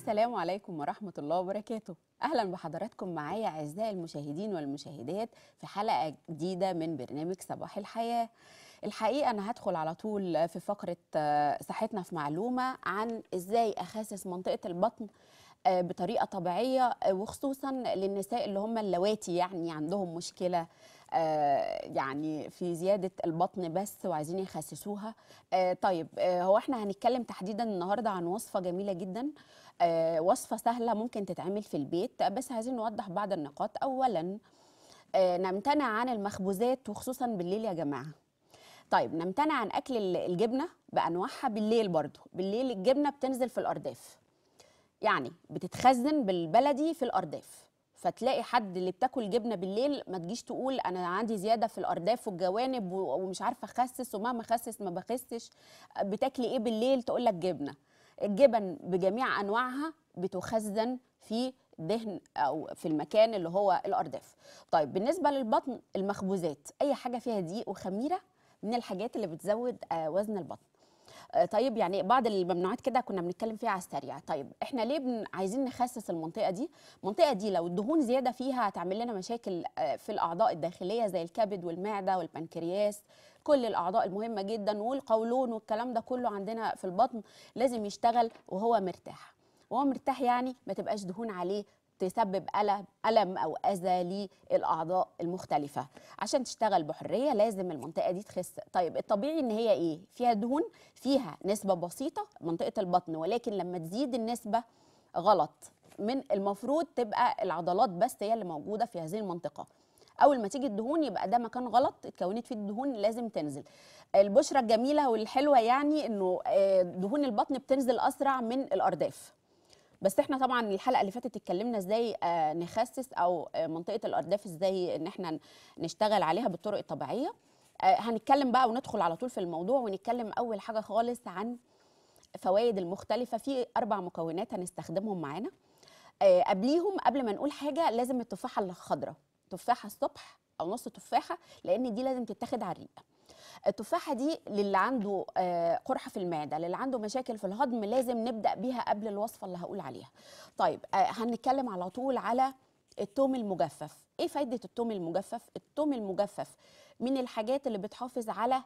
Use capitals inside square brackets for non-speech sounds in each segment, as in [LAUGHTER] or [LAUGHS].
السلام عليكم ورحمة الله وبركاته أهلا بحضراتكم معايا أعزائي المشاهدين والمشاهدات في حلقة جديدة من برنامج صباح الحياة الحقيقة أنا هدخل على طول في فقرة آه، صحتنا في معلومة عن إزاي أخسس منطقة البطن آه، بطريقة طبيعية آه، وخصوصا للنساء اللي هم اللواتي يعني عندهم مشكلة آه، يعني في زياده البطن بس وعايزين يخسسوها آه، طيب آه، هو احنا هنتكلم تحديدا النهارده عن وصفه جميله جدا وصفه سهله ممكن تتعمل في البيت بس عايزين نوضح بعض النقاط اولا نمتنع عن المخبوزات وخصوصا بالليل يا جماعه طيب نمتنع عن اكل الجبنه بانواعها بالليل برضو بالليل الجبنه بتنزل في الارداف يعني بتتخزن بالبلدي في الارداف فتلاقي حد اللي بتاكل جبنه بالليل ما تجيش تقول انا عندي زياده في الارداف والجوانب ومش عارفه اخسس ومهما اخسس ما بخسش بتاكلي ايه بالليل تقول لك جبنه الجبن بجميع انواعها بتخزن في دهن او في المكان اللي هو الارداف طيب بالنسبه للبطن المخبوزات اي حاجه فيها دقيق وخميره من الحاجات اللي بتزود آه، وزن البطن آه، طيب يعني بعض الممنوعات كده كنا بنتكلم فيها على السريع طيب احنا ليه عايزين نخسس المنطقه دي المنطقه دي لو الدهون زياده فيها هتعمل لنا مشاكل آه، في الاعضاء الداخليه زي الكبد والمعده والبنكرياس كل الاعضاء المهمه جدا والقولون والكلام ده كله عندنا في البطن لازم يشتغل وهو مرتاح وهو مرتاح يعني ما تبقاش دهون عليه تسبب ألم أو أذى للأعضاء المختلفة عشان تشتغل بحرية لازم المنطقة دي تخس طيب الطبيعي إن هي إيه؟ فيها دهون فيها نسبة بسيطة منطقة البطن ولكن لما تزيد النسبة غلط من المفروض تبقى العضلات بس هي اللي موجودة في هذه المنطقة اول ما تيجي الدهون يبقى ده مكان غلط اتكونت فيه الدهون لازم تنزل البشره الجميله والحلوه يعني انه آه، دهون البطن بتنزل اسرع من الارداف بس احنا طبعا الحلقه اللي فاتت اتكلمنا ازاي آه، نخسس او آه، منطقه الارداف ازاي ان احنا نشتغل عليها بالطرق الطبيعيه آه، هنتكلم بقى وندخل على طول في الموضوع ونتكلم اول حاجه خالص عن فوائد المختلفه في اربع مكونات هنستخدمهم معانا قبليهم قبل ما نقول حاجه لازم التفاحه الخضراء تفاحه الصبح او نص تفاحه لان دي لازم تتاخد على الريق التفاحه دي للي عنده آه، قرحه في المعده للي عنده مشاكل في الهضم لازم نبدا بيها قبل الوصفه اللي هقول عليها طيب آه، هنتكلم على طول على التوم المجفف ايه فايده التوم المجفف التوم المجفف من الحاجات اللي بتحافظ على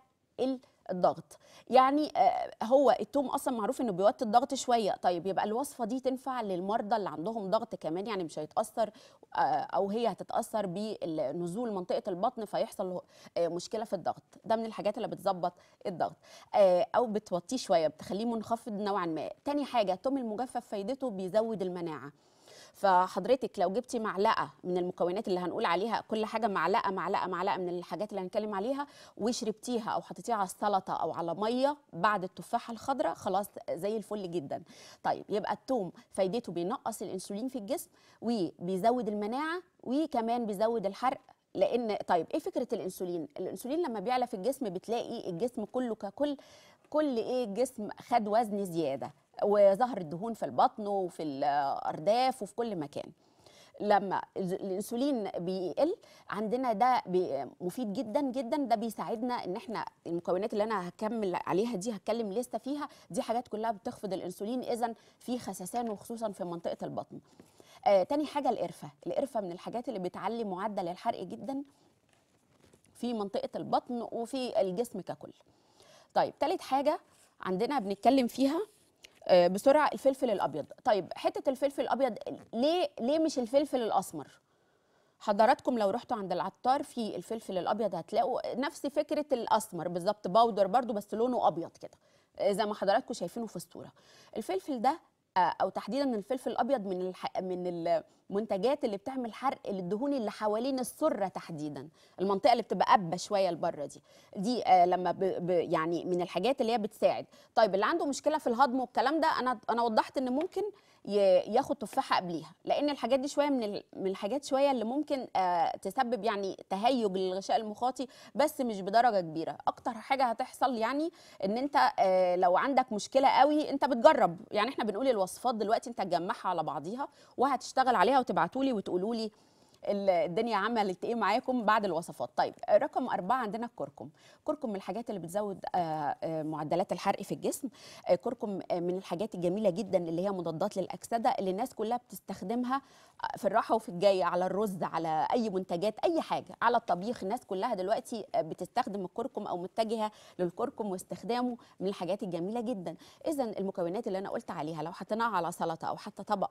الضغط يعني آه، هو التوم اصلا معروف انه بيوطي الضغط شويه طيب يبقى الوصفه دي تنفع للمرضى اللي عندهم ضغط كمان يعني مش هيتاثر آه، او هي هتتاثر بنزول منطقه البطن فيحصل آه، مشكله في الضغط ده من الحاجات اللي بتظبط الضغط او بتوطيه شويه بتخليه منخفض نوعا ما تاني حاجه التوم المجفف فايدته بيزود المناعه فحضرتك لو جبتي معلقه من المكونات اللي هنقول عليها كل حاجه معلقه معلقه معلقه من الحاجات اللي هنتكلم عليها وشربتيها او حطيتيها على السلطه او على ميه بعد التفاحه الخضراء خلاص زي الفل جدا طيب يبقى الثوم فايدته بينقص الانسولين في الجسم وبيزود المناعه وكمان بيزود الحرق لان طيب ايه فكره الانسولين الانسولين لما بيعلى في الجسم بتلاقي الجسم كله ككل كل ايه جسم خد وزن زياده وظهر الدهون في البطن وفي الارداف وفي كل مكان لما الانسولين بيقل عندنا ده مفيد جدا جدا ده بيساعدنا ان احنا المكونات اللي انا هكمل عليها دي هتكلم لسه فيها دي حاجات كلها بتخفض الانسولين اذا في خسسان وخصوصا في منطقه البطن آه تاني حاجه القرفه القرفه من الحاجات اللي بتعلي معدل الحرق جدا في منطقه البطن وفي الجسم ككل طيب تالت حاجه عندنا بنتكلم فيها آه، بسرعه الفلفل الابيض طيب حته الفلفل الابيض ليه ليه مش الفلفل الاسمر حضراتكم لو رحتوا عند العطار في الفلفل الابيض هتلاقوا نفس فكره الاسمر بالظبط باودر برضو بس لونه ابيض كده آه، زي ما حضراتكم شايفينه في الصوره الفلفل ده او تحديدا الفلفل الابيض من الح... من المنتجات اللي بتعمل حرق للدهون اللي حوالين السره تحديدا المنطقه اللي بتبقى ابه شويه لبره دي دي آه لما ب... ب... يعني من الحاجات اللي هي بتساعد طيب اللي عنده مشكله في الهضم والكلام ده انا انا وضحت ان ممكن ي... ياخد تفاحه قبليها لان الحاجات دي شويه من ال... من الحاجات شويه اللي ممكن آه تسبب يعني تهيج للغشاء المخاطي بس مش بدرجه كبيره اكتر حاجه هتحصل يعني ان انت آه لو عندك مشكله قوي انت بتجرب يعني احنا بنقول وصفات دلوقتي انت هتجمعها على بعضيها وهتشتغل عليها وتبعتولي وتقولولي الدنيا عملت ايه معاكم بعد الوصفات طيب رقم أربعة عندنا الكركم كركم من الحاجات اللي بتزود آه، آه، معدلات الحرق في الجسم آه، كركم من الحاجات الجميلة جدا اللي هي مضادات للأكسدة اللي الناس كلها بتستخدمها في الراحة وفي الجاي على الرز على أي منتجات أي حاجة على الطبيخ الناس كلها دلوقتي بتستخدم الكركم أو متجهة للكركم واستخدامه من الحاجات الجميلة جدا إذا المكونات اللي أنا قلت عليها لو حطيناها على سلطة أو حتى طبق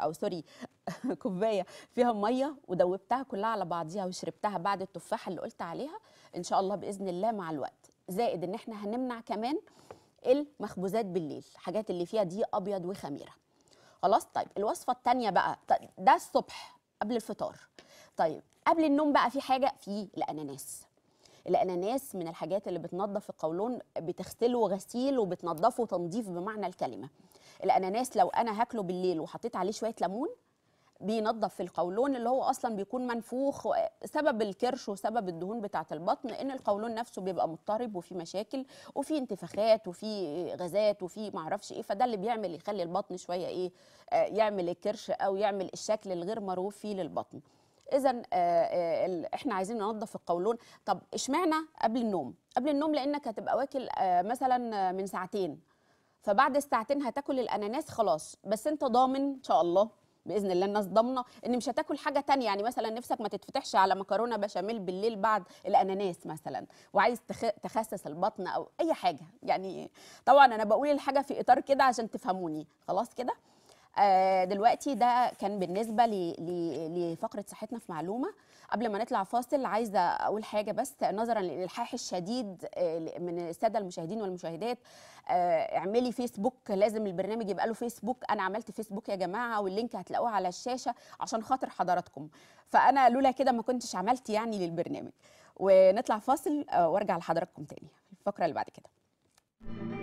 أو سوري [LAUGHS] كوبايه فيها ميه ودوبتها كلها على بعضيها وشربتها بعد التفاحه اللي قلت عليها ان شاء الله باذن الله مع الوقت زائد ان احنا هنمنع كمان المخبوزات بالليل الحاجات اللي فيها دي ابيض وخميره خلاص طيب الوصفه الثانيه بقى طيب، ده الصبح قبل الفطار طيب قبل النوم بقى في حاجه في الاناناس الاناناس من الحاجات اللي بتنظف القولون بتغسله غسيل وبتنظفه تنظيف بمعنى الكلمه الاناناس لو انا هاكله بالليل وحطيت عليه شويه ليمون بينظف القولون اللي هو اصلا بيكون منفوخ سبب الكرش وسبب الدهون بتاعه البطن ان القولون نفسه بيبقى مضطرب وفي مشاكل وفي انتفاخات وفي غازات وفي معرفش ايه فده اللي بيعمل يخلي البطن شويه ايه آه، يعمل الكرش او يعمل الشكل الغير مرغوب فيه للبطن اذا آه، آه، احنا عايزين ننظف القولون طب اشمعنى قبل النوم قبل النوم لانك هتبقى واكل مثلا من ساعتين فبعد الساعتين هتاكل الاناناس خلاص بس انت ضامن ان شاء الله باذن الله الناس ضامنه ان مش هتاكل حاجه تانية يعني مثلا نفسك ما تتفتحش على مكرونه بشاميل بالليل بعد الاناناس مثلا وعايز تخسس البطن او اي حاجه يعني طبعا انا بقول الحاجه في اطار كده عشان تفهموني خلاص كده آه، دلوقتي ده كان بالنسبه لفقره صحتنا في معلومه قبل ما نطلع فاصل عايزه اقول حاجه بس نظرا للالحاح الشديد آه، من الساده المشاهدين والمشاهدات آه، اعملي فيسبوك لازم البرنامج يبقى له فيسبوك انا عملت فيسبوك يا جماعه واللينك هتلاقوه على الشاشه عشان خاطر حضراتكم فانا لولا كده ما كنتش عملت يعني للبرنامج ونطلع فاصل وارجع لحضراتكم تاني الفقره اللي بعد كده